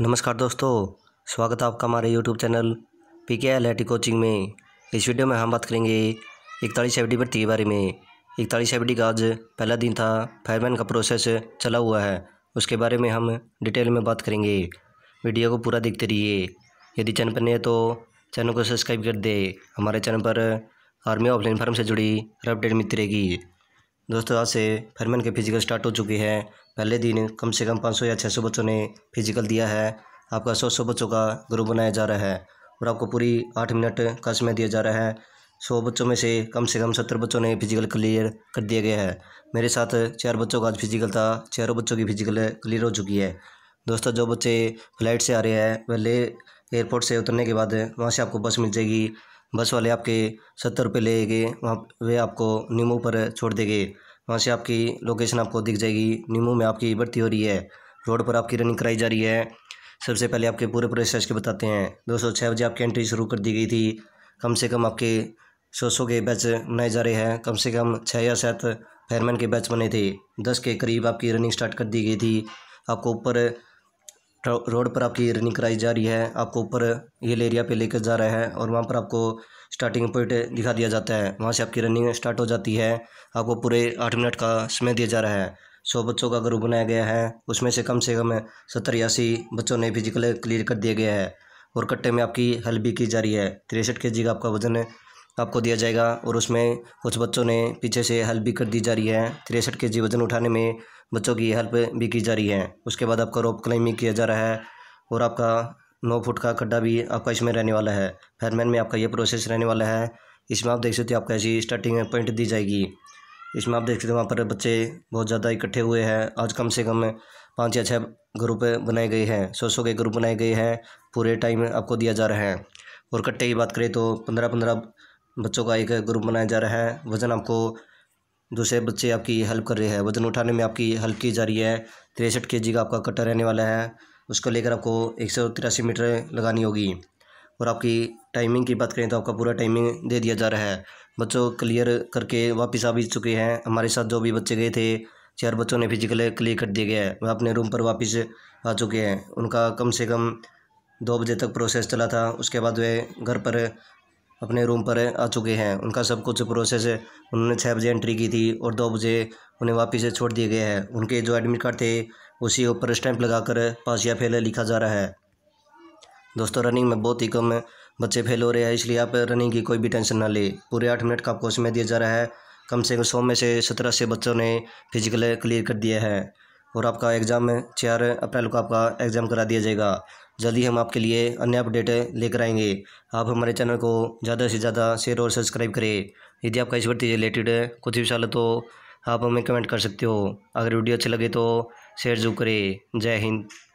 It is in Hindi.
नमस्कार दोस्तों स्वागत है आपका हमारे YouTube channel P K L coaching में इस वीडियो में हम बात करेंगे इकतालीस एफ भर्ती के बारे में इकतालीस एफ का आज पहला दिन था फायरमैन का प्रोसेस चला हुआ है उसके बारे में हम डिटेल में बात करेंगे वीडियो को पूरा देखते रहिए यदि चैनल पर नहीं है तो चैनल को सब्सक्राइब कर दे हमारे चैनल पर आर्मी ऑफलाइन फार्म से जुड़ी हर अपडेट मिलती रहेगी दोस्तों आज से फरमन के फिजिकल स्टार्ट हो चुकी है पहले दिन कम से कम 500 या 600 बच्चों ने फिजिकल दिया है आपका 100-100 बच्चों का ग्रुप बनाया जा रहा है और आपको पूरी आठ मिनट का समय दिया जा रहा है सौ बच्चों में से कम से कम सत्तर बच्चों ने फिजिकल क्लियर कर दिया गया है मेरे साथ चार बच्चों का आज फिजिकल था चारों बच्चों की फिजिकल क्लियर हो चुकी है दोस्तों जो बच्चे फ्लाइट से आ रहे हैं पहले एयरपोर्ट से उतरने के बाद वहाँ से आपको बस मिल जाएगी बस वाले आपके सत्तर रुपये लेंगे वहाँ वे आपको नीमू पर छोड़ देंगे वहाँ से आपकी लोकेशन आपको दिख जाएगी नीमू में आपकी भर्ती हो रही है रोड पर आपकी रनिंग कराई जा रही है सबसे पहले आपके पूरे प्रोसेस के बताते हैं दो सौ छः बजे आपकी एंट्री शुरू कर दी गई थी कम से कम आपके सौ सौ के बैच बनाए जा रहे हैं कम से कम छः या सात फायरमैन के बैच बने थे दस के करीब आपकी रनिंग स्टार्ट कर दी गई थी आपको ऊपर रोड पर आपकी रनिंग कराई जा रही है आपको ऊपर हिल एरिया पे लेकर जा रहा है और वहाँ पर आपको स्टार्टिंग पॉइंट दिखा दिया जाता है वहाँ से आपकी रनिंग स्टार्ट हो जाती है आपको पूरे आठ मिनट का समय दिया जा रहा है सौ बच्चों का ग्रुप बनाया गया है उसमें से कम से कम सत्तर या अस्सी बच्चों ने फिजिकल क्लियर कर दिया गया है और कट्टे में आपकी हल भी की जा रही है तिरसठ के जी का आपका वजन आपको दिया जाएगा और उसमें कुछ बच्चों ने पीछे से हेल्प भी कर दी जा रही है तिरसठ के जी वजन उठाने में बच्चों की हेल्प भी की जा रही है उसके बाद आपका रोप क्लाइंबिंग किया जा रहा है और आपका नौ फुट का खड्डा भी आपका इसमें रहने वाला है फेरमैन में आपका ये प्रोसेस रहने वाला है इसमें आप देख सकते हो आपका ऐसी स्टार्टिंग पॉइंट दी जाएगी इसमें आप देख सकते हो वहाँ पर बच्चे बहुत ज़्यादा इकट्ठे हुए हैं आज कम से कम पाँच या छः ग्रुप बनाए गए हैं सौ सौ के ग्रुप बनाए गए हैं पूरे टाइम आपको दिया जा रहा है और कट्टे की बात करें तो पंद्रह पंद्रह बच्चों का एक ग्रुप बनाया जा रहा है वज़न आपको दूसरे बच्चे आपकी हेल्प कर रहे हैं वज़न उठाने में आपकी हेल्प की जा रही है तिरसठ के का आपका कट्टा रहने वाला है उसको लेकर आपको एक सौ तिरासी मीटर लगानी होगी और आपकी टाइमिंग की बात करें तो आपका पूरा टाइमिंग दे दिया जा रहा है बच्चों क्लियर करके वापस आ भी चुके हैं हमारे साथ जो भी बच्चे गए थे चार बच्चों ने फिजिकल क्लियर कर दिया गया है वह अपने रूम पर वापस आ चुके हैं उनका कम से कम दो बजे तक प्रोसेस चला था उसके बाद वे घर पर अपने रूम पर आ चुके हैं उनका सब कुछ प्रोसेस है उन्होंने छः बजे एंट्री की थी और दो बजे उन्हें वापस से छोड़ दिया गया है उनके जो एडमिट कार्ड थे उसी ऊपर स्टैंप लगाकर पास या फेल लिखा जा रहा है दोस्तों रनिंग में बहुत ही कम बच्चे फेल हो रहे हैं इसलिए आप रनिंग की कोई भी टेंशन ना ले पूरे आठ मिनट का आपको समय दिया जा रहा है कम से कम सौ में से सत्रह से बच्चों ने फिजिकल क्लियर कर दिया है और आपका एग्ज़ाम चार अप्रैल को आपका एग्ज़ाम करा दिया जाएगा जल्दी हम आपके लिए अन्य अपडेट लेकर आएंगे आप हमारे चैनल को ज़्यादा से ज़्यादा शेयर और सब्सक्राइब करें यदि आपका इस भर्ती रिलेटेड कुछ भी सवाल हो तो आप हमें कमेंट कर सकते हो अगर वीडियो अच्छी लगे तो शेयर जरूर करें जय हिंद